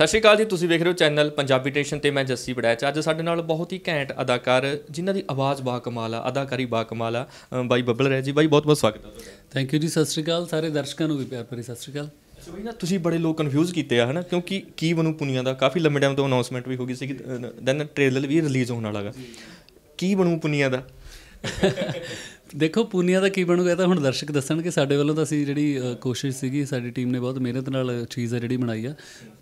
ਸਤਿ ਸ਼੍ਰੀ ਅਕਾਲ ਜੀ ਤੁਸੀਂ ਵੇਖ ਰਹੇ ਹੋ ਚੈਨਲ ਪੰਜਾਬੀ ਟੇਸ਼ਨ ਤੇ ਮੈਂ ਜੱਸੀ ਬੜੈਚ ਅੱਜ ਸਾਡੇ ਨਾਲ ਬਹੁਤ ਹੀ ਘੈਂਟ ਅਦਾਕਾਰ ਜਿਨ੍ਹਾਂ ਦੀ ਆਵਾਜ਼ ਬਾ ਕਮਾਲ ਆ ਅਦਾਕਾਰੀ ਬਾ ਕਮਾਲ ਆ ਬਾਈ ਬੱਬਲ ਰਹਿ ਜੀ ਬਾਈ ਬਹੁਤ ਬਹੁਤ ਸਵਾਗਤ ਹੈ ਥੈਂਕ ਯੂ ਜੀ ਸਤਿ ਸ਼੍ਰੀ ਅਕਾਲ ਸਾਰੇ ਦਰਸ਼ਕਾਂ ਨੂੰ ਵੀ ਪਿਆਰ ਭਰੀ ਸਤਿ ਸ਼੍ਰੀ ਅਕਾਲ ਅੱਛਾ ਬਈ ਨਾ ਤੁਸੀਂ ਬੜੇ ਲੋਕ ਕਨਫਿਊਜ਼ ਕੀਤੇ ਆ ਹਨਾ ਕਿਉਂਕਿ ਕੀ ਬਨੂ ਪੁਨੀਆ ਦਾ ਕਾਫੀ ਲੰਮੇ ਟਾਈਮ ਤੋਂ ਅਨਾਉਂਸਮੈਂਟ ਵੀ ਹੋ ਗਈ ਸੀ ਕਿ ਦੈਨ ਟ੍ਰੇਲਰ ਵੀ ਰਿਲੀਜ਼ ਹੋਣ ਵਾਲਾ ਹੈਗਾ ਕੀ ਬਨੂ ਪੁਨੀਆ ਦਾ ਦੇਖੋ ਪੂਨੀਆ ਦਾ ਕੀ ਬਣੂਗਾ ਤਾਂ ਹੁਣ ਦਰਸ਼ਕ ਦੱਸਣਗੇ ਸਾਡੇ ਵੱਲੋਂ ਤਾਂ ਅਸੀਂ ਜਿਹੜੀ ਕੋਸ਼ਿਸ਼ ਸੀਗੀ ਸਾਡੀ ਟੀਮ ਨੇ ਬਹੁਤ ਮਿਹਨਤ ਨਾਲ ਚੀਜ਼ ਹੈ ਜਿਹੜੀ ਬਣਾਈ ਆ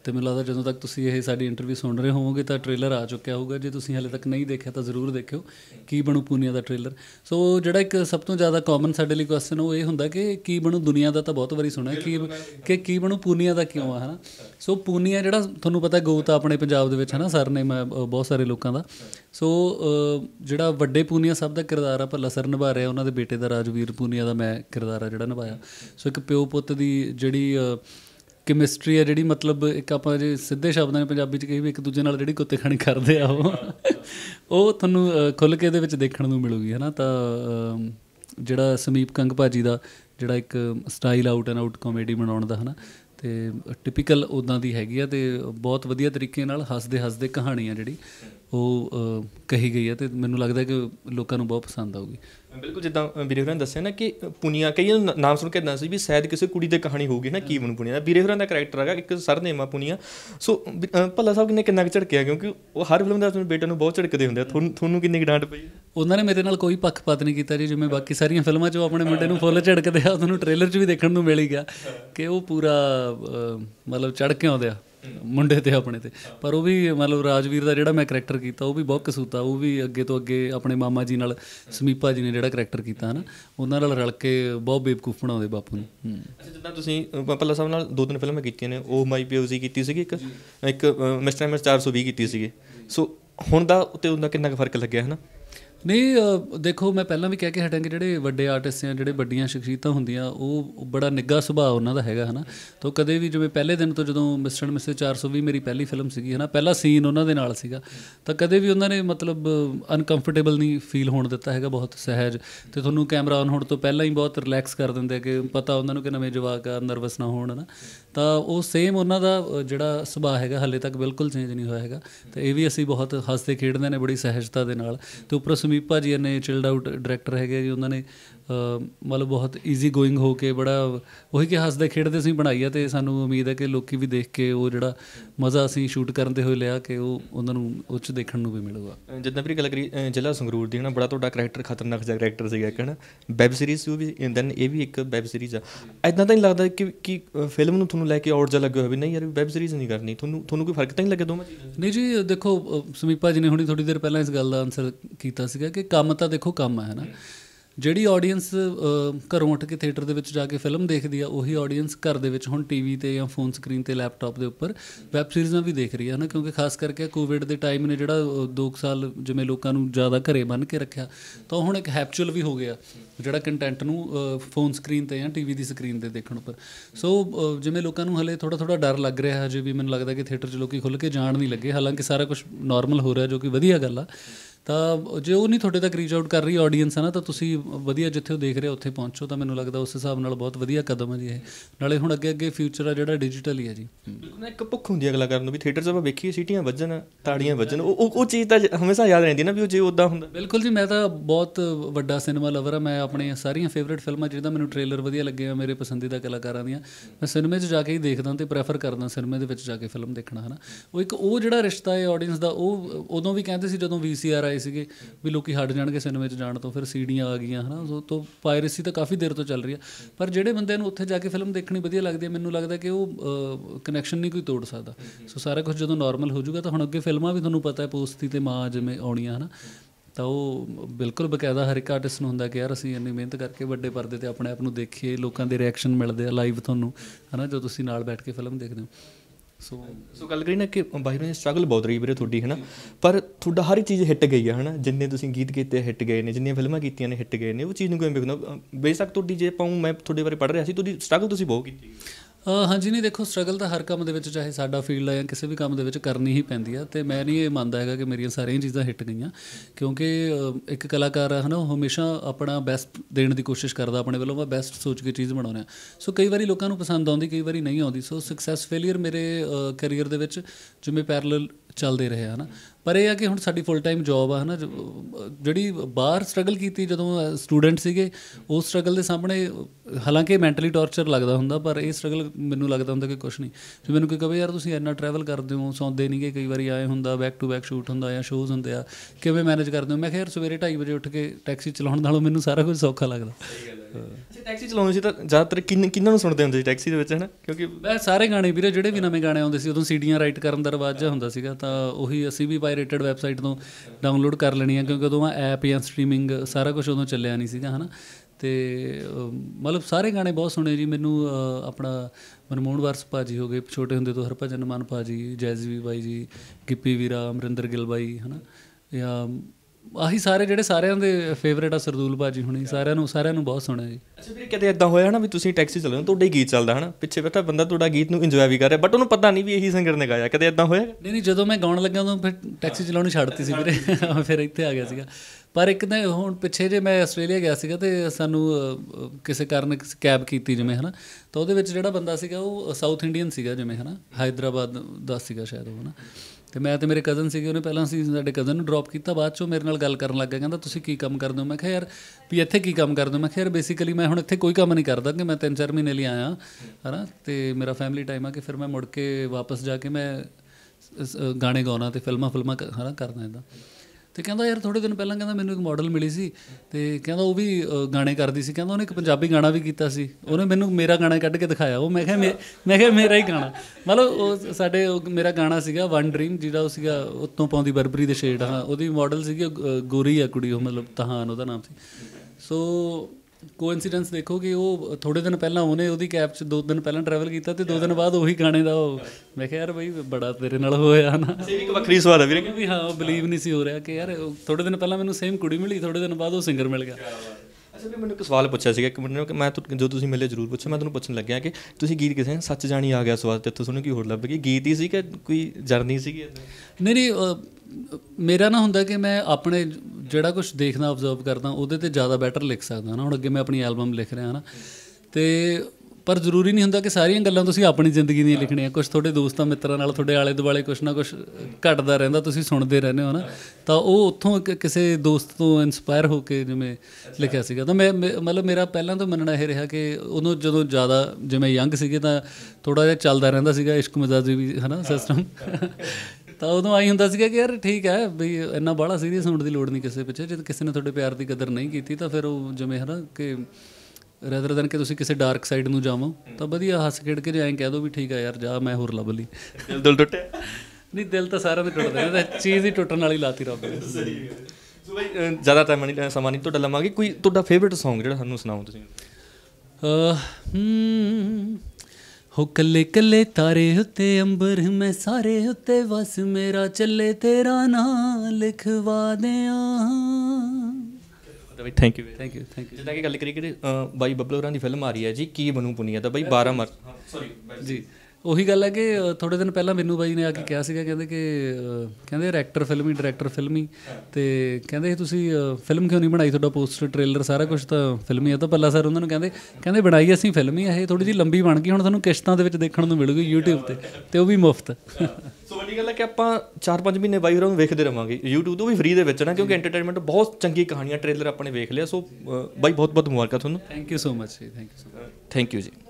ਤੇ ਮੈਨੂੰ ਲੱਗਦਾ ਜਦੋਂ ਤੱਕ ਤੁਸੀਂ ਇਹ ਸਾਡੀ ਇੰਟਰਵਿਊ ਸੁਣ ਰਹੇ ਹੋਵੋਗੇ ਤਾਂ ਟ੍ਰੇਲਰ ਆ ਚੁੱਕਿਆ ਹੋਊਗਾ ਜੇ ਤੁਸੀਂ ਹਲੇ ਤੱਕ ਨਹੀਂ ਦੇਖਿਆ ਤਾਂ ਜ਼ਰੂਰ ਦੇਖਿਓ ਕੀ ਬਣੂ ਪੂਨੀਆ ਦਾ ਟ੍ਰੇਲਰ ਸੋ ਜਿਹੜਾ ਇੱਕ ਸਭ ਤੋਂ ਜ਼ਿਆਦਾ ਕਾਮਨ ਸਾਡੇ ਲਈ ਕੁਐਸਚਨ ਉਹ ਇਹ ਹੁੰਦਾ ਕਿ ਕੀ ਬਣੂ ਦੁਨੀਆ ਦਾ ਤਾਂ ਬਹੁਤ ਵਾਰੀ ਸੁਣਿਆ ਕਿ ਕਿ ਕੀ ਬਣੂ ਪੂਨੀਆ ਦਾ ਕਿਉਂ ਆ ਹਨਾ ਸੋ ਪੂਨੀਆ ਜਿਹੜਾ ਤੁਹਾਨੂੰ ਪਤਾ ਗੋਤ ਆਪਣੇ ਪੰਜਾਬ ਦੇ ਵਿੱਚ ਹਨਾ ਸਰਨੇਮ ਹੈ ਬਹੁਤ ਸਾਰੇ ਲੋਕਾਂ ਦਾ ਸੋ ਜਿਹੜਾ ਵੱਡੇ ਪੂਨੀਆ ਸਭ ਦਾ ਕਿਰਦਾਰ ਆ ਭੱਲਾ ਸਰ ਨਿਭਾ ਰਿਹਾ ਉਹਨਾਂ ਦੇ ਬੇਟੇ ਦਾ ਰਾਜਵੀਰ ਪੂਨੀਆ ਦਾ ਮੈਂ ਕਿਰਦਾਰ ਆ ਜਿਹੜਾ ਨਿਭਾਇਆ ਸੋ ਇੱਕ ਪਿਓ ਪੁੱਤ ਦੀ ਜਿਹੜੀ ਕੈਮਿਸਟਰੀ ਆ ਜਿਹੜੀ ਮਤਲਬ ਇੱਕ ਆਪਾਂ ਜੇ ਸਿੱਧੇ ਸ਼ਬਦਾਂ ਵਿੱਚ ਪੰਜਾਬੀ ਚ ਕਹੀ ਵੀ ਇੱਕ ਦੂਜੇ ਨਾਲ ਜਿਹੜੀ ਕੁੱਤੇ ਖਾਣੀ ਕਰਦੇ ਆ ਉਹ ਉਹ ਤੁਹਾਨੂੰ ਖੁੱਲ ਕੇ ਇਹਦੇ ਵਿੱਚ ਦੇਖਣ ਨੂੰ ਮਿਲੂਗੀ ਹਨਾ ਤਾਂ ਜਿਹੜਾ ਸਮੀਪ ਕੰਗ ਭਾਜੀ ਦਾ ਜਿਹੜਾ ਇੱਕ style out and out comedy ਬਣਾਉਣ ਦਾ ਹਨਾ ਤੇ ਟਿਪੀਕਲ ਉਦਾਂ ਦੀ ਹੈਗੀ ਆ ਤੇ ਬਹੁਤ ਵਧੀਆ ਤਰੀਕੇ ਨਾਲ ਹੱਸਦੇ ਹੱਸਦੇ ਕਹਾਣੀਆਂ ਜਿਹੜੀ ਉਹ ਕਹੀ ਗਈ ਹੈ ਤੇ ਮੈਨੂੰ ਲੱਗਦਾ ਕਿ ਲੋਕਾਂ ਨੂੰ ਬਹੁਤ ਪਸੰਦ ਆਊਗੀ ਬਿਲਕੁਲ ਜਿੱਦਾਂ ਵੀਰੇ ਹੋਰਾਂ ਦੱਸਿਆ ਨਾ ਕਿ ਪੁਨੀਆ ਕਈ ਨਾਮ ਸੁਣ ਕੇ ਦੱਸ ਵੀ ਸ਼ਾਇਦ ਕਿਸੇ ਕੁੜੀ ਦੀ ਕਹਾਣੀ ਹੋਊਗੀ ਨਾ ਕੀਵਨ ਪੁਨੀਆ ਦਾ ਵੀਰੇ ਹੋਰਾਂ ਦਾ ਕੈਰੈਕਟਰ ਹੈਗਾ ਇੱਕ ਸਰਨੇਮਾ ਪੁਨੀਆ ਸੋ ਭੱਲਾ ਸਾਹਿਬ ਕਿੰਨੇ ਕਿੰਨਾ ਝੜਕਿਆ ਕਿਉਂਕਿ ਉਹ ਹਰ ਫਿਲਮ ਦਾ ਆਪਣੇ ਬੇਟੇ ਨੂੰ ਬਹੁਤ ਝੜਕਦੇ ਹੁੰਦੇ ਆ ਤੁਹਾਨੂੰ ਕਿੰਨੀ ਡਾਂਟ ਪਈ ਉਹਨਾਂ ਨੇ ਮੇਰੇ ਨਾਲ ਕੋਈ ਪੱਖਪਾਤ ਨਹੀਂ ਕੀਤਾ ਜੀ ਜਿਵੇਂ ਬਾਕੀ ਸਾਰੀਆਂ ਫਿਲਮਾਂ 'ਚ ਉਹ ਆਪਣੇ ਮੁੰਡੇ ਨੂੰ ਫੁੱਲ ਝੜਕਦੇ ਆ ਤੁਹਾਨੂੰ ਟ੍ਰੇਲਰ 'ਚ ਵੀ ਦੇਖਣ ਨੂੰ ਮਿਲ ਗਿਆ ਕਿ ਉਹ ਪੂਰਾ ਮਤਲਬ ਝੜਕੇ ਕੇ ਆਉਂਦੇ ਆ ਮੁੰਡੇ ਤੇ ਆਪਣੇ ਤੇ ਪਰ ਉਹ ਵੀ ਮਤਲਬ ਰਾਜਵੀਰ ਦਾ ਜਿਹੜਾ ਮੈਂ ਕੈਰੈਕਟਰ ਕੀਤਾ ਉਹ ਵੀ ਬਹੁਤ ਕਸੂਤਾ ਉਹ ਵੀ ਅੱਗੇ ਤੋਂ ਅੱਗੇ ਆਪਣੇ ਮਾਮਾ ਜੀ ਨਾਲ ਸਮੀਪਾ ਜੀ ਨੇ ਜਿਹੜਾ ਕੈਰੈਕਟਰ ਕੀਤਾ ਹਨਾ ਉਹਨਾਂ ਨਾਲ ਰਲ ਕੇ ਬਹੁਤ ਬੇਵਕੂਫ ਬਣਾਉਂਦੇ ਬਾਪੂ ਨੂੰ ਅੱਛਾ ਜਿੱਦਾਂ ਤੁਸੀਂ ਪੱਲਾ ਸਾਹਿਬ ਨਾਲ ਦੋ ਤਿੰਨ ਫਿਲਮਾਂ ਕੀਤੀਆਂ ਨੇ ਉਹ ਮਾਈ ਪਿਓਜ਼ੀ ਕੀਤੀ ਸੀਗੀ ਇੱਕ ਇੱਕ ਮਿਸਟਰ ਮਿਸ 420 ਕੀਤੀ ਸੀਗੀ ਸੋ ਹੁਣ ਦਾ ਉਤੇ ਉਹਦਾ ਕਿੰਨਾ ਕੁ ਫਰਕ ਲੱਗਿਆ ਹੈ ਨਾ ਨਹੀਂ ਦੇਖੋ ਮੈਂ ਪਹਿਲਾਂ ਵੀ ਕਹਿ ਕੇ ਹਟਾਂਗੇ ਜਿਹੜੇ ਵੱਡੇ ਆਰਟਿਸਟ ਆ ਜਿਹੜੇ ਵੱਡੀਆਂ ਸ਼ਖਸੀਅਤਾਂ ਹੁੰਦੀਆਂ ਉਹ ਬੜਾ ਨਿੱਗਾ ਸੁਭਾਅ ਉਹਨਾਂ ਦਾ ਹੈਗਾ ਹਨਾ ਤਾਂ ਕਦੇ ਵੀ ਜਿਵੇਂ ਪਹਿਲੇ ਦਿਨ ਤੋਂ ਜਦੋਂ ਮਿਸਟਰ ਐਂਡ ਮਿਸਿਸ 420 ਮੇਰੀ ਪਹਿਲੀ ਫਿਲਮ ਸੀਗੀ ਹਨਾ ਪਹਿਲਾ ਸੀਨ ਉਹਨਾਂ ਦੇ ਨਾਲ ਸੀਗਾ ਤਾਂ ਕਦੇ ਵੀ ਉਹਨਾਂ ਨੇ ਮਤਲਬ ਅਨਕੰਫਰਟੇਬਲ ਨਹੀਂ ਫੀਲ ਹੋਣ ਦਿੱਤਾ ਹੈਗਾ ਬਹੁਤ ਸਹਿਜ ਤੇ ਤੁਹਾਨੂੰ ਕੈਮਰਾ ਆਨ ਹੋਣ ਤੋਂ ਪਹਿਲਾਂ ਹੀ ਬਹੁਤ ਰਿਲੈਕਸ ਕਰ ਦਿੰਦੇ ਕਿ ਪਤਾ ਉਹਨਾਂ ਨੂੰ ਕਿ ਨਵੇਂ ਜਵਾਕ ਆ ਨਰਵਸ ਨਾ ਹੋਣ ਹਨਾ ਤਾਂ ਉਹ ਸੇਮ ਉਹਨਾਂ ਦਾ ਜਿਹੜਾ ਸੁਭਾਅ ਹੈਗਾ ਹੱਲੇ ਤੱਕ ਬਿਲਕੁਲ ਚੇਂਜ ਨਹੀਂ ਹੋਇਆ ਹੈਗਾ ਤੇ ਇਹ ਵੀ ਅਸੀਂ ਬਹੁਤ ਹੱਸਦੇ ਖੇਡਦੇ ਨੇ ਬੜੀ ਸਹਿਜਤਾ ਦੇ ਨਾਲ ਤੇ ਉੱਪਰ ਸੁਮੀਪਾ ਜੀ ਨੇ ਚਿਲਡ ਆਊਟ ਡਾਇਰੈਕਟਰ ਹੈਗੇ ਜੀ ਉਹਨਾਂ ਨੇ ਮਤਲਬ ਬਹੁਤ ਈਜ਼ੀ ਗੋਇੰਗ ਹੋ ਕੇ ਬੜਾ ਉਹੀ ਕਿ ਹੱਸਦੇ ਖੇਡਦੇ ਅਸੀਂ ਬਣਾਈ ਆ ਤੇ ਸਾਨੂੰ ਉਮੀਦ ਹੈ ਕਿ ਲੋਕੀ ਵੀ ਦੇਖ ਕੇ ਉਹ ਜਿਹੜਾ ਮਜ਼ਾ ਅਸੀਂ ਸ਼ੂਟ ਕਰਨ ਦੇ ਹੋਏ ਲਿਆ ਕਿ ਉਹ ਉਹਨਾਂ ਨੂੰ ਉੱਚ ਦੇਖਣ ਨੂੰ ਵੀ ਮਿਲੂਗਾ ਜਿੱਦਾਂ ਵੀ ਗੱਲ ਕਰੀ ਜ਼ਿਲ੍ਹਾ ਸੰਗਰੂਰ ਦੀ ਹਨਾ ਬੜਾ ਤੁਹਾਡਾ ਕੈਰੈਕਟਰ ਖਤਰਨਾਕ ਜਿਹਾ ਕੈਰੈਕਟਰ ਸੀਗਾ ਕਿ ਹਨਾ ਵੈਬ ਸੀਰੀਜ਼ ਵੀ ਦੈਨ ਇਹ ਵੀ ਇੱਕ ਵੈਬ ਸੀਰੀਜ਼ ਆ ਇਦਾਂ ਤਾਂ ਨਹੀਂ ਲੱਗਦਾ ਕਿ ਕਿ ਫਿਲਮ ਨੂੰ ਤੁਹਾਨੂੰ ਲੈ ਕੇ ਔਰ ਲੱਗੇ ਹੋ ਵੀ ਨਹੀਂ ਯਾਰ ਵੈਬ ਸੀਰੀਜ਼ ਨਹੀਂ ਕਰਨੀ ਤੁਹਾਨੂੰ ਤੁਹਾਨੂੰ ਕੋਈ ਫਰਕ ਤਾਂ ਨਹੀਂ ਲੱਗਿਆ ਦੋਵਾਂ ਚੀਜ਼ਾਂ ਨਹੀਂ ਜੀ ਦੇਖੋ ਸੁਮੀਪਾ ਜੀ ਨੇ ਹੁਣੀ ਥੋੜੀ ਦੇਰ ਪਹਿਲਾਂ ਇਸ ਗੱਲ ਦਾ ਆਨਸਰ ਕੀਤਾ ਸੀਗਾ ਕਿ ਕੰਮ ਤਾਂ ਦੇਖੋ ਕੰਮ ਹੈ ਨਾ ਜਿਹੜੀ ਆਡੀਅנס ਘਰੋਂ ਉੱਠ ਕੇ ਥੀਏਟਰ ਦੇ ਵਿੱਚ ਜਾ ਕੇ ਫਿਲਮ ਦੇਖਦੀ ਆ ਉਹੀ ਆਡੀਅנס ਘਰ ਦੇ ਵਿੱਚ ਹੁਣ ਟੀਵੀ ਤੇ ਜਾਂ ਫੋਨ ਸਕਰੀਨ ਤੇ ਲੈਪਟਾਪ ਦੇ ਉੱਪਰ ਵੈਬ ਸੀਰੀਜ਼ਾਂ ਵੀ ਦੇਖ ਰਹੀ ਹੈ ਨਾ ਕਿਉਂਕਿ ਖਾਸ ਕਰਕੇ ਕੋਵਿਡ ਦੇ ਟਾਈਮ ਨੇ ਜਿਹੜਾ 2 ਸਾਲ ਜਿਵੇਂ ਲੋਕਾਂ ਨੂੰ ਜ਼ਿਆਦਾ ਘਰੇ ਬੰਨ ਕੇ ਰੱਖਿਆ ਤਾਂ ਹੁਣ ਇੱਕ ਹੈਪਚੁਅਲ ਵੀ ਹੋ ਗਿਆ ਜਿਹੜਾ ਕੰਟੈਂਟ ਨੂੰ ਫੋਨ ਸਕਰੀਨ ਤੇ ਜਾਂ ਟੀਵੀ ਦੀ ਸਕਰੀਨ ਤੇ ਦੇਖਣ ਉੱਪਰ ਸੋ ਜਿਵੇਂ ਲੋਕਾਂ ਨੂੰ ਹਲੇ ਥੋੜਾ ਥੋੜਾ ਡਰ ਲੱਗ ਰਿਹਾ ਹੈ ਜੇ ਵੀ ਮੈਨੂੰ ਲੱਗਦਾ ਕਿ ਥੀਏਟਰ 'ਚ ਲੋਕੀ ਖੁੱਲ ਕੇ ਜਾਣ ਨਹੀਂ ਲੱਗੇ ਹਾਲਾਂਕਿ ਸਾਰਾ ਕੁਝ ਨਾਰਮਲ ਹੋ ਰਿਹਾ ਜੋ ਕਿ ਵਧੀਆ ਗੱਲ ਆ ਤਾਂ ਜੇ ਉਹ ਨਹੀਂ ਤੁਹਾਡੇ ਤੱਕ ਰੀਚ ਆਊਟ ਕਰ ਰਹੀ ਆਡੀਅנס ਹੈ ਨਾ ਤਾਂ ਤੁਸੀਂ ਵਧੀਆ ਜਿੱਥੇ ਉਹ ਦੇਖ ਰਹੇ ਉੱਥੇ ਪਹੁੰਚੋ ਤਾਂ ਮੈਨੂੰ ਲੱਗਦਾ ਉਸ ਹਿਸਾਬ ਨਾਲ ਬਹੁਤ ਵਧੀਆ ਕਦਮ ਹੈ ਜੀ ਇਹ ਨਾਲੇ ਹੁਣ ਅੱਗੇ ਅੱਗੇ ਫਿਊਚਰ ਆ ਜਿਹੜਾ ਡਿਜੀਟਲ ਹੀ ਹੈ ਜੀ ਨਾ ਇੱਕ ਭੁੱਖ ਹੁੰਦੀ ਹੈ ਅਗਲਾ ਕਰਨ ਨੂੰ ਵੀ ਥੀਏਟਰ 'ਚ ਆਪਾਂ ਵੇਖੀਏ ਸੀਟੀਆਂ ਵੱਜਣ ਤਾੜੀਆਂ ਵੱਜਣ ਉਹ ਉਹ ਚੀਜ਼ ਤਾਂ ਹਮੇਸ਼ਾ ਯਾਦ ਰਹਿੰਦੀ ਨਾ ਵੀ ਉਹ ਜੇ ਉਦਾਂ ਹੁੰਦਾ ਬਿਲਕੁਲ ਜੀ ਮੈਂ ਤਾਂ ਬਹੁਤ ਵੱਡਾ ਸਿਨੇਮਾ ਲਵਰ ਆ ਮੈਂ ਆਪਣੇ ਸਾਰੀਆਂ ਫੇਵਰਿਟ ਫਿਲਮਾਂ ਜਿਹਦਾ ਮੈਨੂੰ ਟ੍ਰੇਲਰ ਵਧੀਆ ਲੱਗੇ ਆ ਮੇਰੇ ਪਸੰਦੀਦਾ ਕਲਾਕਾਰਾਂ ਦੀਆਂ ਮੈਂ ਸਿਨੇਮੇ 'ਚ ਜਾ ਕੇ ਹੀ ਦੇਖਦਾ ਤੇ ਪ੍ਰੈਫਰ ਕਰਦਾ ਸਿਨੇਮੇ ਦੇ ਵਿੱਚ ਜਾ ਕੇ ਫਿਲਮ ਦੇਖਣਾ ਹਨਾ ਉਹ ਇੱਕ ਉਹ ਜਿਹੜਾ ਰਿਸ਼ਤਾ ਹੈ ਆਡੀਅנס ਦਾ ਉਹ ਉਦੋਂ ਵੀ ਕਹਿੰਦੇ ਸੀ ਜਦੋਂ ਵੀਸੀਆਰ ਆਏ ਆਏ ਸੀਗੇ ਵੀ ਲੋਕੀ ਹਟ ਜਾਣਗੇ ਸਿਨੇਮੇ 'ਚ ਜਾਣ ਤੋਂ ਫਿਰ ਸੀੜੀਆਂ ਆ ਗਈਆਂ ਹਨਾ ਸੋ ਤੋਂ ਪਾਇਰੇਸੀ ਤਾਂ ਕਾਫੀ ਦੇਰ ਤੋਂ ਚੱਲ ਰਹੀ ਆ ਪਰ ਜਿਹੜੇ ਬੰਦੇ ਨੂੰ ਉੱਥੇ ਜਾ ਕੇ ਫਿਲਮ ਦੇਖਣੀ ਵਧੀਆ ਲੱਗਦੀ ਹੈ ਮੈਨੂੰ ਲੱਗਦਾ ਕਿ ਉਹ ਕਨੈਕਸ਼ਨ ਨਹੀਂ ਕੋਈ ਤੋੜ ਸਕਦਾ ਸੋ ਸਾਰਾ ਕੁਝ ਜਦੋਂ ਨਾਰਮਲ ਹੋ ਜਾਊਗਾ ਤਾਂ ਹੁਣ ਅੱਗੇ ਫਿਲਮਾਂ ਵੀ ਤੁਹਾਨੂੰ ਪਤਾ ਹੈ ਪੋਸਤੀ ਤੇ ਮਾਂ ਜਿਵੇਂ ਆਉਣੀਆਂ ਹਨਾ ਤਾਂ ਉਹ ਬਿਲਕੁਲ ਬਕਾਇਦਾ ਹਰ ਇੱਕ ਆਰਟਿਸਟ ਨੂੰ ਹੁੰਦਾ ਕਿ ਯਾਰ ਅਸੀਂ ਇੰਨੀ ਮਿਹਨਤ ਕਰਕੇ ਵੱਡੇ ਪਰਦੇ ਤੇ ਆਪਣੇ ਆਪ ਨੂੰ ਦੇਖੀਏ ਲੋਕਾਂ ਦੇ ਰਿਐਕਸ਼ਨ ਮਿਲਦੇ ਆ ਲਾਈਵ ਤੁਹਾਨੂੰ ਹਨਾ ਜਦੋਂ ਤੁਸੀਂ ਨਾਲ ਬੈਠ ਕੇ ਫਿਲਮ ਦੇਖਦੇ ਹੋ ਸੋ ਸੋ ਗੱਲ ਕਰੀ ਨਾ ਕਿ ਬਾਈ ਨੇ ਸਟਰਗਲ ਬਹੁਤ ਰਹੀ ਵੀਰੇ ਤੁਹਾਡੀ ਹੈਨਾ ਪਰ ਤੁਹਾਡਾ ਹਰ ਚੀਜ਼ ਹਿੱਟ ਗਈ ਹੈ ਹੈਨਾ ਜਿੰਨੇ ਤੁਸੀਂ ਗੀਤ ਕੀਤੇ ਹਿੱਟ ਗਏ ਨੇ ਜਿੰਨੀਆਂ ਫਿਲਮਾਂ ਕੀਤੀਆਂ ਨੇ ਹਿੱਟ ਗਏ ਨੇ ਉਹ ਚੀਜ਼ ਨੂੰ ਕਿਵੇਂ ਵੇਖਣਾ ਬੇਸ਼ੱਕ ਤੁਹਾਡੀ ਜੇ ਪਾਉ ਮੈਂ ਤੁਹਾਡੇ ਬਾਰੇ ਪੜ੍ਹ ਰਿਹਾ ਸੀ ਤੁਹਾਡੀ ਸਟਰਗਲ ਤੁਸੀਂ ਬਹੁਤ ਕੀਤੀ ਹਾਂਜੀ ਨਹੀਂ ਦੇਖੋ ਸਟਰਗਲ ਤਾਂ ਹਰ ਕੰਮ ਦੇ ਵਿੱਚ ਚਾਹੇ ਸਾਡਾ ਫੀਲਡ ਆ ਜਾਂ ਕਿਸੇ ਵੀ ਕੰਮ ਦੇ ਵਿੱਚ ਕਰਨੀ ਹੀ ਪੈਂਦੀ ਆ ਤੇ ਮੈਂ ਨਹੀਂ ਇਹ ਮੰਨਦਾ ਹੈਗਾ ਕਿ ਮੇਰੀਆਂ ਸਾਰੀਆਂ ਚੀਜ਼ਾਂ ਹਿੱਟ ਗਈਆਂ ਕਿਉਂਕਿ ਇੱਕ ਕਲਾਕਾਰ ਆ ਹਨਾ ਉਹ ਹਮੇਸ਼ਾ ਆਪਣਾ ਬੈਸਟ ਦੇਣ ਦੀ ਕੋਸ਼ਿਸ਼ ਕਰਦਾ ਆਪਣੇ ਵੱਲੋਂ ਮੈਂ ਬੈਸਟ ਸੋਚ ਕੇ ਚੀਜ਼ ਬਣਾਉਣਾ ਸੋ ਕਈ ਵਾਰੀ ਲੋਕਾਂ ਨੂੰ ਪਸੰਦ ਆਉਂਦੀ ਕਈ ਵਾਰੀ ਨਹੀਂ ਆਉਂਦੀ ਸੋ ਸਕਸੈਸ ਫੇਲਿਅਰ ਮੇਰੇ ਕੈਰੀਅਰ ਦੇ ਵਿੱਚ ਜਿਵੇਂ ਪੈਰਲਲ ਚੱਲਦੇ ਰਹੇ ਹਨਾ ਪਰ ਇਹ ਆ ਕਿ ਹੁਣ ਸਾਡੀ ਫੁੱਲ ਟਾਈਮ ਜੌਬ ਆ ਹਨਾ ਜਿਹੜੀ ਬਾਹਰ ਸਟਰਗਲ ਕੀਤੀ ਜਦੋਂ ਸਟੂਡੈਂਟ ਸੀਗੇ ਉਹ ਸਟਰਗਲ ਦੇ ਸਾਹਮਣੇ ਹਾਲਾਂਕਿ ਮੈਂਟਲੀ ਟੌਰਚਰ ਲੱਗਦਾ ਹੁੰਦਾ ਪਰ ਇਹ ਸਟਰਗਲ ਮੈਨੂੰ ਲੱਗਦਾ ਹੁੰਦਾ ਕਿ ਕੁਝ ਨਹੀਂ ਫਿਰ ਮੈਨੂੰ ਕੋਈ ਕਹੇ ਯਾਰ ਤੁਸੀਂ ਇੰਨਾ ਟਰੈਵਲ ਕਰਦੇ ਹੋ ਸੌਂਦੇ ਨਹੀਂਗੇ ਕਈ ਵਾਰੀ ਆਏ ਹੁੰਦਾ ਬੈਕ ਟੂ ਬੈਕ ਸ਼ੂਟ ਹੁੰਦਾ ਜਾਂ ਸ਼ੋਜ਼ ਹੁੰਦੇ ਆ ਕਿਵੇਂ ਮੈਨੇਜ ਕਰਦੇ ਹੋ ਮੈਂ ਕਿਹਾ ਯਾਰ ਸਵੇਰੇ 2:30 ਵਜੇ ਉੱਠ ਕੇ ਟੈਕਸੀ ਚਲਾਉਣ ਨਾਲੋਂ ਮੈਨੂੰ ਸਾਰਾ ਕੁਝ ਸੌਖਾ ਲੱਗਦਾ ਅਸੀਂ ਟੈਕਸੀ ਚਲਾਉਂਦੇ ਸੀ ਤਾਂ ਜ਼ਿਆਦਾਤਰ ਕਿੰਨਾਂ ਨੂੰ ਸੁਣਦੇ ਹੁੰਦੇ ਸੀ ਟੈਕਸੀ ਦੇ ਵਿੱਚ ਹਨਾ ਕਿਉਂਕਿ ਮੈਂ ਸਾਰੇ ਗਾਣੇ ਵੀਰੇ ਜਿਹੜੇ ਵੀ ਨਵੇਂ ਗਾਣੇ ਆਉਂਦੇ ਸੀ ਉਦੋਂ ਸੀਡੀਆਂ ਰਾਈਟ ਕਰਨ ਦਾ ਰਵਾਜਾ ਹੁੰਦਾ ਸੀਗਾ ਤਾਂ ਉਹੀ ਅਸੀਂ ਵੀ ਪਾਇਰੇਟਡ ਵੈਬਸਾਈਟ ਤੋਂ ਡਾਊਨਲੋਡ ਕਰ ਲੈਣੀਆਂ ਕਿਉਂਕਿ ਉਦੋਂ ਆ ਐਪ ਜਾਂ ਸਟ੍ਰੀਮਿੰਗ ਸਾਰਾ ਕੁਝ ਉਦੋਂ ਚੱਲਿਆ ਨਹੀਂ ਸੀਗਾ ਹਨਾ ਤੇ ਮਤਲਬ ਸਾਰੇ ਗਾਣੇ ਬਹੁਤ ਸੁਣੇ ਜੀ ਮੈਨੂੰ ਆਪਣਾ ਮਨਮੋਹਨ ਵਰਸ ਭਾਜੀ ਹੋ ਗਏ ਛੋਟੇ ਹੁੰਦੇ ਤੋਂ ਹਰਭਜਨ ਮਾਨ ਭਾਜੀ ਜੈਜ਼ਵੀ ਬਾਈ ਜੀ ਗਿੱਪੀ ਵੀਰਾ ਅਮਰਿੰਦਰ ਗਿੱਲ ਬਾਈ ਹਨਾ ਜਾਂ ਆਹੀ ਸਾਰੇ ਜਿਹੜੇ ਸਾਰਿਆਂ ਦੇ ਫੇਵਰੇਟ ਆ ਸਰਦੂਲ ਬਾਜੀ ਹੁਣੇ ਸਾਰਿਆਂ ਨੂੰ ਸਾਰਿਆਂ ਨੂੰ ਬਹੁਤ ਸੋਹਣਾ ਜੀ ਅੱਛਾ ਵੀਰੇ ਕਦੇ ਇਦਾਂ ਹੋਇਆ ਹਨਾ ਵੀ ਤੁਸੀਂ ਟੈਕਸੀ ਚਲਾਉਂਦੇ ਹੋ ਤੁਹਾਡੇ ਗੀਤ ਚੱਲਦਾ ਹਨਾ ਪਿੱਛੇ ਬੈਠਾ ਬੰਦਾ ਤੁਹਾਡਾ ਗੀਤ ਨੂੰ ਇੰਜੋਏ ਵੀ ਕਰ ਰਿਹਾ ਬਟ ਉਹਨੂੰ ਪਤਾ ਨਹੀਂ ਵੀ ਇਹੀ ਸਿੰਗਰ ਨੇ ਗਾਇਆ ਕਦੇ ਇਦਾਂ ਹੋਇਆ ਨਹੀਂ ਨਹੀਂ ਜਦੋਂ ਮੈਂ ਗਾਉਣ ਲੱਗਾ ਉਦੋਂ ਫਿਰ ਟੈਕਸੀ ਚਲਾਉਣੀ ਛੱਡਤੀ ਸੀ ਵੀਰੇ ਫਿਰ ਇੱਥੇ ਆ ਗਿਆ ਸੀਗਾ ਪਰ ਇੱਕ ਤਾਂ ਹੁਣ ਪਿੱਛੇ ਜੇ ਮੈਂ ਆਸਟ੍ਰੇਲੀਆ ਗਿਆ ਸੀਗਾ ਤੇ ਸਾਨੂੰ ਕਿਸੇ ਕਾਰਨ ਕੈਬ ਕੀਤੀ ਜਿਵੇਂ ਹਨਾ ਤਾਂ ਉਹਦੇ ਵਿੱਚ ਜਿਹੜਾ ਬੰਦਾ ਸੀਗਾ ਉਹ ਸਾਊਥ ਇੰਡੀਅਨ ਸੀਗਾ ਜਿਵੇਂ ਹਨਾ ਹਾਈਦਰਾਬਾਦ ਦਾ ਸੀਗਾ ਸ਼ਾਇਦ ਉਹ ਹਨਾ ਤੇ ਮੈਂ ਤੇ ਮੇਰੇ ਕਜ਼ਨ ਸੀਗੇ ਉਹਨੇ ਪਹਿਲਾਂ ਸੀ ਸਾਡੇ ਕਜ਼ਨ ਨੂੰ ਡ੍ਰੌਪ ਕੀਤਾ ਬਾਅਦ ਚੋਂ ਮੇਰੇ ਨਾਲ ਗੱਲ ਕਰਨ ਲੱਗ ਗਿਆ ਕਹਿੰਦਾ ਤੁਸੀਂ ਕੀ ਕੰਮ ਕਰਦੇ ਹੋ ਮੈਂ ਕਿਹਾ ਯਾਰ ਵੀ ਇੱਥੇ ਕੀ ਕੰਮ ਕਰਦੇ ਹੋ ਮੈਂ ਕਿਹਾ ਯਾਰ ਬੇਸਿਕਲੀ ਮੈਂ ਹੁਣ ਇੱਥੇ ਕੋਈ ਕੰਮ ਨਹੀਂ ਕਰਦਾ ਕਿ ਮੈਂ 3-4 ਮਹੀਨੇ ਲਈ ਆਇਆ ਹਨਾ ਤੇ ਮੇਰਾ ਫੈਮਿਲੀ ਟਾਈਮ ਆ ਕਿ ਫਿਰ ਮੈਂ ਮੁੜ ਕੇ ਵਾਪਸ ਜਾ ਕੇ ਮੈਂ ਗਾਣੇ ਗਾਉਣਾ ਤੇ ਫਿਲਮਾਂ ਫਿਲਮਾਂ ਹਨਾ ਕਰਦਾ ਇਹਦਾ ਤੇ ਕਹਿੰਦਾ ਯਾਰ ਥੋੜੇ ਦਿਨ ਪਹਿਲਾਂ ਕਹਿੰਦਾ ਮੈਨੂੰ ਇੱਕ ਮਾਡਲ ਮਿਲੀ ਸੀ ਤੇ ਕਹਿੰਦਾ ਉਹ ਵੀ ਗਾਣੇ ਕਰਦੀ ਸੀ ਕਹਿੰਦਾ ਉਹਨੇ ਇੱਕ ਪੰਜਾਬੀ ਗਾਣਾ ਵੀ ਕੀਤਾ ਸੀ ਉਹਨੇ ਮੈਨੂੰ ਮੇਰਾ ਗਾਣਾ ਕੱਢ ਕੇ ਦਿਖਾਇਆ ਉਹ ਮੈਂ ਕਿਹਾ ਮੈਂ ਕਿਹਾ ਮੇਰਾ ਹੀ ਗਾਣਾ ਮਤਲਬ ਉਹ ਸਾਡੇ ਮੇਰਾ ਗਾਣਾ ਸੀਗਾ ਵਨ ਡ੍ਰੀਮ ਜਿਹੜਾ ਉਹ ਸੀਗਾ ਉਤੋਂ ਪਾਉਂਦੀ ਬਰਬਰੀ ਦੇ ਸ਼ੇਡ ਹਾਂ ਉਹਦੀ ਮਾਡਲ ਸੀਗੀ ਗੋਰੀ ਆ ਕੁੜੀ ਉਹ ਮਤਲਬ ਤਹਾਨ ਉਹਦਾ ਨਾਮ ਸੀ ਸੋ ਕੋਇਨਸੀਡੈਂਸ ਦੇਖੋ ਕਿ ਉਹ ਥੋੜੇ ਦਿਨ ਪਹਿਲਾਂ ਉਹਨੇ ਉਹਦੀ ਕੈਪ 'ਚ ਦੋ ਦਿਨ ਪਹਿਲਾਂ ਟਰੈਵਲ ਕੀਤਾ ਤੇ ਦੋ ਦਿਨ ਬਾਅਦ ਉਹੀ ਗਾਣੇ ਦਾ ਉਹ ਮੈਂ ਕਿਹਾ ਯਾਰ ਬਈ ਬੜਾ ਤੇਰੇ ਨਾਲ ਹੋਇਆ ਨਾ ਇਹ ਵੀ ਇੱਕ ਵੱਖਰੀ ਸਵਾਦ ਹੈ ਵੀਰੇ ਕਿ ਹਾਂ ਬਲੀਵ ਨਹੀਂ ਸੀ ਹੋ ਰਿਹਾ ਕਿ ਯਾਰ ਥੋੜੇ ਦਿਨ ਪਹਿਲਾਂ ਮੈਨੂੰ ਸੇਮ ਕੁੜੀ ਮਿਲੀ ਥੋੜੇ ਦਿਨ ਬਾਅਦ ਉਹ ਸਿੰਗਰ ਮਿਲ ਗਿਆ ਅਸਲ ਵਿੱਚ ਮੈਨੂੰ ਇੱਕ ਸਵਾਲ ਪੁੱਛਿਆ ਸੀਗਾ ਇੱਕ ਮਿੰਟ ਨੂੰ ਕਿ ਮੈਂ ਜੋ ਤੁਸੀਂ ਮਿਲੇ ਜ਼ਰੂਰ ਪੁੱਛਿਆ ਮੈਂ ਤੁਹਾਨੂੰ ਪੁੱਛਣ ਲੱਗਿਆ ਕਿ ਤੁਸੀਂ ਗੀਤ ਕਿਸੇ ਨੇ ਸੱਚ ਜਾਣੀ ਆ ਗਿਆ ਸਵਾਦ ਤੇ ਤੁਹਾਨੂੰ ਕੀ ਹੋਰ ਲੱਭ ਗਈ ਗੀਤ ਹੀ ਸੀ ਕਿ ਕੋਈ ਜਰਨੀ ਸੀਗੀ ਨਹੀਂ ਨਹੀਂ ਮੇਰਾ ਨਾ ਹੁੰਦਾ ਕਿ ਮੈਂ ਆਪਣੇ ਜਿਹੜਾ ਕੁਝ ਦੇਖਣਾ ਆਬਜ਼ਰਵ ਕਰਦਾ ਉਹਦੇ ਤੇ ਜ਼ਿਆਦਾ ਬੈਟਰ ਲਿਖ ਸਕਦਾ ਨਾ ਹੁਣ ਅੱਗੇ ਮੈਂ ਆਪਣੀ ਐਲਬਮ ਲਿਖ ਰਿਹਾ ਹਾਂ ਨਾ ਤੇ ਪਰ ਜ਼ਰੂਰੀ ਨਹੀਂ ਹੁੰਦਾ ਕਿ ਸਾਰੀਆਂ ਗੱਲਾਂ ਤੁਸੀਂ ਆਪਣੀ ਜ਼ਿੰਦਗੀ ਦੀਆਂ ਲਿਖਣੀਆਂ ਕੁਝ ਤੁਹਾਡੇ ਦੋਸਤਾਂ ਮਿੱਤਰਾਂ ਨਾਲ ਤੁਹਾਡੇ ਆਲੇ ਦੁਆਲੇ ਕੁਝ ਨਾ ਕੁਝ ਘਟਦਾ ਰਹਿੰਦਾ ਤੁਸੀਂ ਸੁਣਦੇ ਰਹਿੰਦੇ ਹੋ ਨਾ ਤਾਂ ਉਹ ਉੱਥੋਂ ਕਿਸੇ ਦੋਸਤ ਤੋਂ ਇਨਸਪਾਇਰ ਹੋ ਕੇ ਜਿਵੇਂ ਲਿਖਿਆ ਸੀਗਾ ਤਾਂ ਮੈਂ ਮਤਲਬ ਮੇਰਾ ਪਹਿਲਾਂ ਤੋਂ ਮੰਨਣਾ ਇਹ ਰਿਹਾ ਕਿ ਉਹਨੂੰ ਜਦੋਂ ਜ਼ਿਆਦਾ ਜਿਵੇਂ ਯੰਗ ਸੀਗੇ ਤਾਂ ਥੋੜਾ ਜਿਹਾ ਚੱਲਦਾ ਰਹਿੰਦਾ ਸੀਗਾ ਇਸ਼ਕ ਮਜ਼ਾਜੀ ਵੀ ਹਨਾ ਸਿਸਟਮ ਤਾਂ ਉਦੋਂ ਆਈ ਹੁੰਦਾ ਸੀਗਾ ਕਿ ਯਾਰ ਠੀਕ ਹੈ ਵੀ ਇੰਨਾ ਬਾਹਲਾ ਸੀਰੀਅਸ ਹੋਣ ਦੀ ਲੋੜ ਨਹੀਂ ਕਿਸੇ ਪਿੱਛੇ ਜੇ ਕਿਸੇ ਨੇ ਤੁਹਾਡੇ ਪਿਆਰ ਦੀ ਕਦਰ ਨਹੀਂ ਕੀਤੀ ਤਾਂ ਫਿਰ ਉਹ ਜਿਵੇਂ ਹਨਾ ਕਿ ਰੈਦਰ ਦਨ ਕਿ ਤੁਸੀਂ ਕਿਸੇ ਡਾਰਕ ਸਾਈਡ ਨੂੰ ਜਾਵੋ ਤਾਂ ਵਧੀਆ ਹੱਸ ਖੇਡ ਕੇ ਐਂ ਕਹਿ ਦੋ ਵੀ ਠੀਕ ਆ ਯਾਰ ਜਾ ਮੈਂ ਹੋਰ ਲੱਭ ਲਈ ਦਿਲ ਦਿਲ ਟੁੱਟਿਆ ਨਹੀਂ ਦਿਲ ਤਾਂ ਸਾਰਿਆਂ ਦੇ ਟੁੱਟਦਾ ਰਹਿੰਦਾ ਚੀਜ਼ ਹੀ ਟੁੱਟਣ ਵਾਲੀ ਲਾਤੀ ਰੱਬ ਨੇ ਸਹੀ ਹੈ ਸੋ ਬਈ ਜ਼ਿਆਦਾ ਟਾਈਮ ਨਹੀਂ ਲੈਣਾ ਸਮਾਂ ਨਹੀਂ ਤੁਹਾਡਾ ਲਵਾਂਗੇ ਕੋਈ ਤੁਹਾਡਾ ਫੇਵਰਿਟ Song ਜਿਹੜਾ ਸਾਨੂੰ ਸੁਣਾਓ ਤੁਸੀਂ ਹੂੰ ਹੋ ਕੱਲੇ ਕੱਲੇ ਤਾਰੇ ਉੱਤੇ ਅੰਬਰ ਮੈਂ ਸਾਰੇ ਉੱਤੇ ਵਸ ਮੇਰਾ ਚੱਲੇ ਤੇਰਾ ਨਾਂ ਲਿਖਵਾ ਦਿਆਂ ਸ਼ੁਕਰ ਬਾਈ thank you thank you thank you ਜਿੱਦਾਂ ਕਿ ਗੱਲ ਕਰੀ ਕਿ ਬਾਈ ਬੱਬਲ ਹੋਰਾਂ ਦੀ ਫਿਲਮ ਆ ਰਹੀ ਹੈ ਜੀ ਕੀ ਬਨੂ ਪੁਨੀਆ ਦਾ ਬਾਈ 12 ਮਾਰਚ ਸੌਰੀ ਜੀ ਉਹੀ ਗੱਲ ਹੈ ਕਿ ਥੋੜੇ ਦਿਨ ਪਹਿਲਾਂ ਮੈਨੂੰ ਬਾਈ ਨੇ ਆ ਕੇ ਕਿਹਾ ਸੀਗਾ ਕਹਿੰਦੇ ਕਿ ਕਹਿੰਦੇ ਡਾਇਰੈਕਟਰ ਫਿਲਮੀ ਡਾਇਰੈਕਟਰ ਫਿਲਮੀ ਤੇ ਕਹਿੰਦੇ ਤੁਸੀਂ ਫਿਲਮ ਕਿਉਂ ਨਹੀਂ ਬਣਾਈ ਤੁਹਾਡਾ ਪੋਸਟਰ ਟ੍ਰੇਲਰ ਸਾਰਾ ਕੁਝ ਤਾਂ ਫਿਲਮੀ ਆ ਤਾਂ ਪੱਲਾ ਸਰ ਉਹਨਾਂ ਨੂੰ ਕਹਿੰਦੇ ਕਹਿੰਦੇ ਬਣਾਈ ਅਸੀਂ ਫਿਲਮੀ ਆ ਇਹ ਥੋੜੀ ਜੀ ਲੰਬੀ ਬਣ ਗਈ ਹੁਣ ਤੁਹਾਨੂੰ ਕਿਸ਼ਤਾਂ ਦੇ ਵਿੱਚ ਦੇਖਣ ਨੂੰ ਮਿਲੂਗੀ YouTube ਤੇ ਤੇ ਉਹ ਵੀ ਮੁਫਤ ਸੋ ਵੱਡੀ ਗੱਲ ਹੈ ਕਿ ਆਪਾਂ 4-5 ਮਹੀਨੇ ਬਾਈ ਹੋਰਾਂ ਨੂੰ ਵੇਖਦੇ ਰਵਾਂਗੇ YouTube ਤੋਂ ਵੀ ਫ੍ਰੀ ਦੇ ਵਿੱਚ ਨਾ ਕਿਉਂਕਿ ਐਂਟਰਟੇਨਮੈਂਟ ਬਹੁਤ ਚੰਗੀ ਕਹਾਣੀਆਂ ਟ੍ਰੇਲਰ ਆਪਣੇ ਵੇਖ ਲਿਆ ਸੋ ਬਾਈ ਬਹੁਤ ਬਹੁਤ ਮੁਬਾਰਕਾਂ ਤੁਹਾਨੂੰ ਥੈਂਕ ਯੂ ਸੋ ਮਚ ਜੀ thank you so thank you ਜੀ